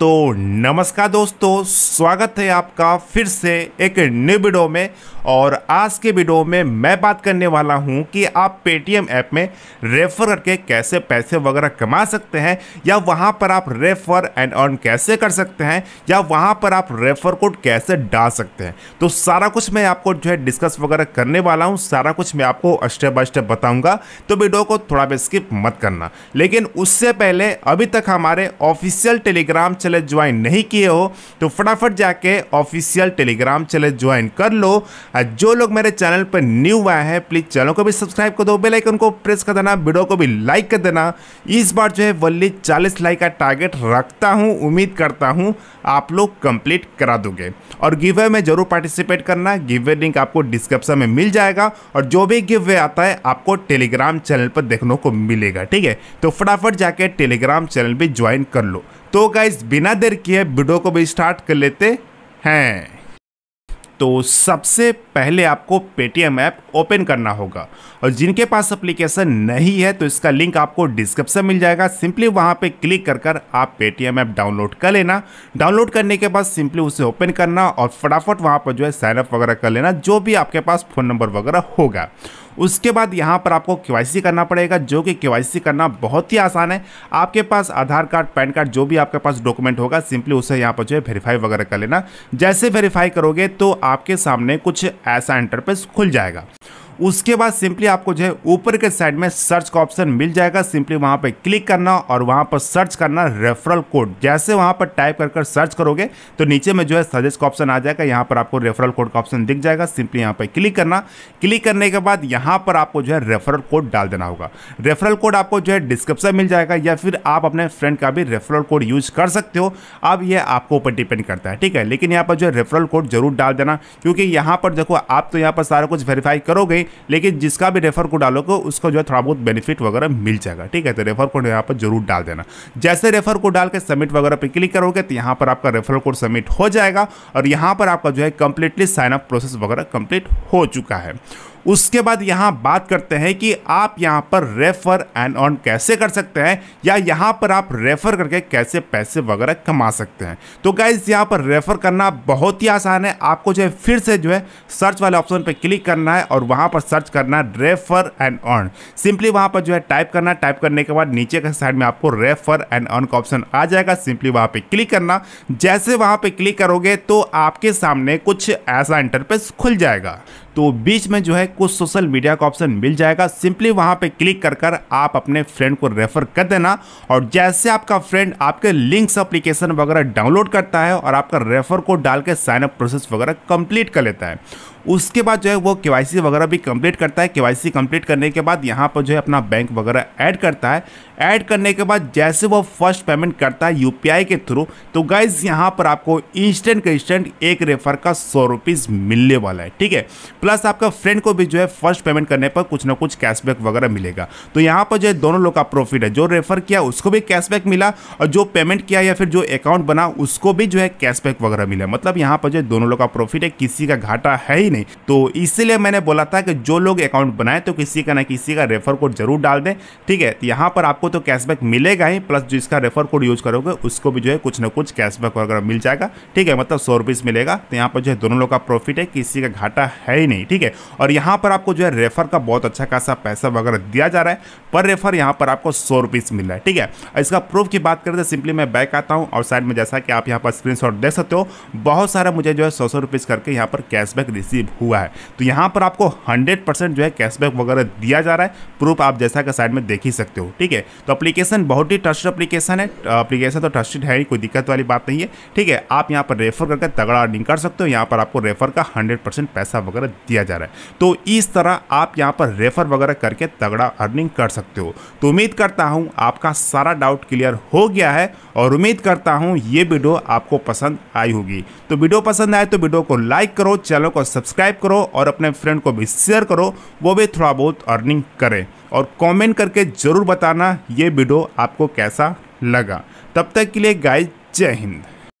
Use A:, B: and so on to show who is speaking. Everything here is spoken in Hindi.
A: तो नमस्कार दोस्तों स्वागत है आपका फिर से एक न्यू वीडियो में और आज के वीडियो में मैं बात करने वाला हूं कि आप पेटीएम ऐप में रेफ़र करके कैसे पैसे वगैरह कमा सकते हैं या वहां पर आप रेफ़र एंड अर्न कैसे कर सकते हैं या वहां पर आप रेफ़र कोड कैसे डाल सकते हैं तो सारा कुछ मैं आपको जो है डिस्कस वगैरह करने वाला हूँ सारा कुछ मैं आपको स्टेप बाय स्टेप बताऊँगा तो वीडियो को थोड़ा भी स्किप मत करना लेकिन उससे पहले अभी तक हमारे ऑफिशियल टेलीग्राम चैनल ज्वाइन नहीं किए हो तो फटाफट जाके ऑफिशियल टेलीग्राम चैनल ज्वाइन कर लो और जो लोग मेरे चैनल पर न्यू आए हैं प्लीज़ चैनल को भी सब्सक्राइब कर दो बेलाइकन को प्रेस कर देना वीडियो को भी लाइक कर देना इस बार जो है वल्ली चालीस लाइक का टारगेट रखता हूँ उम्मीद करता हूँ आप लोग कंप्लीट करा दोगे और गिवे में जरूर पार्टिसिपेट करना गिवे लिंक आपको डिस्क्रिप्शन में मिल जाएगा और जो भी गिवे आता है आपको टेलीग्राम चैनल पर देखने को मिलेगा ठीक है तो फटाफट जाके टेलीग्राम चैनल भी ज्वाइन कर लो तो गाइज बिना देर किए वीडियो को भी स्टार्ट कर लेते हैं तो सबसे पहले आपको पेटीएम ऐप ओपन करना होगा और जिनके पास एप्लीकेशन नहीं है तो इसका लिंक आपको डिस्क्रिप्शन मिल जाएगा सिंपली वहां पे क्लिक कर कर आप पेटीएम ऐप डाउनलोड कर लेना डाउनलोड करने के बाद सिंपली उसे ओपन करना और फटाफट वहां पर जो है साइनअप वगैरह कर लेना जो भी आपके पास फ़ोन नंबर वगैरह होगा उसके बाद यहाँ पर आपको के करना पड़ेगा जो कि के करना बहुत ही आसान है आपके पास आधार कार्ड पैन कार्ड जो भी आपके पास डॉक्यूमेंट होगा सिंपली उसे यहाँ पर जो है वेरीफाई वगैरह कर लेना जैसे वेरीफाई करोगे तो आपके सामने कुछ ऐसा इंटरपेस खुल जाएगा उसके बाद सिंपली आपको जो है ऊपर के साइड में सर्च का ऑप्शन मिल जाएगा सिंपली वहाँ पर क्लिक करना और वहाँ पर सर्च करना रेफरल कोड जैसे वहाँ पर टाइप कर कर सर्च करोगे तो नीचे में जो है सजेस्ट का ऑप्शन आ जाएगा यहाँ पर आपको रेफरल कोड का ऑप्शन दिख जाएगा सिंपली यहाँ पर क्लिक करना क्लिक करने के बाद यहाँ पर आपको जो है रेफरल कोड डाल देना होगा रेफरल कोड आपको जो है डिस्क्रिप्शन मिल जाएगा या फिर आप अपने फ्रेंड का भी रेफरल कोड यूज कर सकते हो अब यह आपको ऊपर डिपेंड करता है ठीक है लेकिन यहाँ पर जो है रेफरल कोड जरूर डाल देना क्योंकि यहाँ पर देखो आप तो यहाँ पर सारा कुछ वेरीफाई करोगे लेकिन जिसका भी रेफर कोड डालोगे उसका जो है थोड़ा बहुत बेनिफिट वगैरह मिल जाएगा ठीक है तो रेफर कोड यहाँ पर जरूर डाल देना जैसे रेफर कोड डाल के सबमिट वगैरह पर क्लिक करोगे तो यहाँ पर आपका रेफर कोड सबमिट हो जाएगा और यहाँ पर आपका जो है कंप्लीटली साइनअप प्रोसेस वगैरह कंप्लीट हो चुका है उसके बाद यहाँ बात करते हैं कि आप यहाँ पर रेफर एंड ऑन कैसे कर सकते हैं या यहाँ पर आप रेफर करके कैसे पैसे वगैरह कमा सकते हैं तो गाइज यहाँ पर रेफर करना बहुत ही आसान है आपको जो है फिर से जो है सर्च वाले ऑप्शन पर क्लिक करना है और वहाँ पर सर्च करना है रेफर एंड ऑन सिंपली वहाँ पर जो है टाइप करना है टाइप करने के बाद नीचे के साइड में आपको रेफर एंड ऑन का ऑप्शन आ जाएगा सिंपली वहाँ पर क्लिक करना जैसे वहाँ पर क्लिक करोगे तो आपके सामने कुछ ऐसा इंटरपेस खुल जाएगा तो बीच में जो है कुछ सोशल मीडिया का ऑप्शन मिल जाएगा सिंपली वहां पे क्लिक कर कर आप अपने फ्रेंड को रेफर कर देना और जैसे आपका फ्रेंड आपके लिंक्स एप्लीकेशन वगैरह डाउनलोड करता है और आपका रेफर को डाल के साइनअप प्रोसेस वगैरह कंप्लीट कर लेता है उसके बाद जो है वो के वगैरह भी कंप्लीट करता है के वाई करने के बाद यहाँ पर जो है अपना बैंक वगैरह ऐड करता है ऐड करने के बाद जैसे वो फर्स्ट पेमेंट करता है यूपीआई के थ्रू तो गाइज यहाँ पर आपको इंस्टेंट का इंस्टेंट एक रेफर का सौ रुपीज़ मिलने वाला है ठीक है प्लस आपका फ्रेंड को भी जो है फर्स्ट पेमेंट करने पर कुछ ना कुछ कैशबैक वगैरह मिलेगा तो यहाँ पर जो है दोनों लोग का प्रॉफिट है जो रेफर किया उसको भी कैशबैक मिला और जो पेमेंट किया या फिर जो अकाउंट बना उसको भी जो है कैशबैक वगैरह मिला मतलब यहाँ पर जो है दोनों लोग का प्रॉफिट है किसी का घाटा है ही नहीं तो इसलिए मैंने बोला था कि जो लोग अकाउंट बनाए तो किसी का ना किसी का रेफर कोड जरूर डाल दें ठीक है तो यहाँ पर आपको तो कैशबैक मिलेगा ही प्लस जिसका रेफर कोड यूज करोगे उसको भी जो है कुछ ना कुछ कैशबैक वगैरह मिल जाएगा ठीक है मतलब सौ मिलेगा तो यहाँ पर जो है दोनों लोग का प्रॉफिट है किसी का घाटा है ही नहीं ठीक है और यहाँ पर आपको जो है रेफर का बहुत अच्छा खासा पैसा वगैरह दिया जा रहा है पर रेफर यहाँ पर आपको सौ रुपीस मिल रहा है ठीक है इसका प्रूफ की बात करें तो सिंपली मैं बैक आता हूँ और साइड में जैसा कि आप यहाँ पर स्क्रीन देख सकते हो बहुत सारा मुझे जो है सौ सौ रुपीज़ करके यहाँ पर कैशबैक रिसीव रिसीव हुआ है तो यहाँ पर आपको हंड्रेड जो है कैशबैक वगैरह दिया जा रहा है प्रूफ आप जैसा का साइड में देख ही सकते हो ठीक है तो अप्लीकेशन बहुत ही ट्रस्टेड अप्लीकेशन है अप्लीकेशन तो ट्रस्टेड है ही कोई दिक्कत वाली बात नहीं है ठीक है आप यहाँ पर रेफर करके तगड़ा अर्निंग कर सकते हो यहाँ पर आपको रेफर का हंड्रेड पैसा वगैरह दिया जा रहा है तो इस तरह आप यहाँ पर रेफर वगैरह करके तगड़ा अर्निंग कर सकते हो तो उम्मीद करता हूँ आपका सारा डाउट क्लियर हो गया है और उम्मीद करता हूँ ये वीडियो आपको पसंद आई होगी तो वीडियो पसंद आए तो वीडियो को लाइक करो चैनल को सब्सक्राइब सब्सक्राइब करो और अपने फ्रेंड को भी शेयर करो वो भी थोड़ा बहुत अर्निंग करें और कमेंट करके ज़रूर बताना ये वीडियो आपको कैसा लगा तब तक के लिए गाइज जय हिंद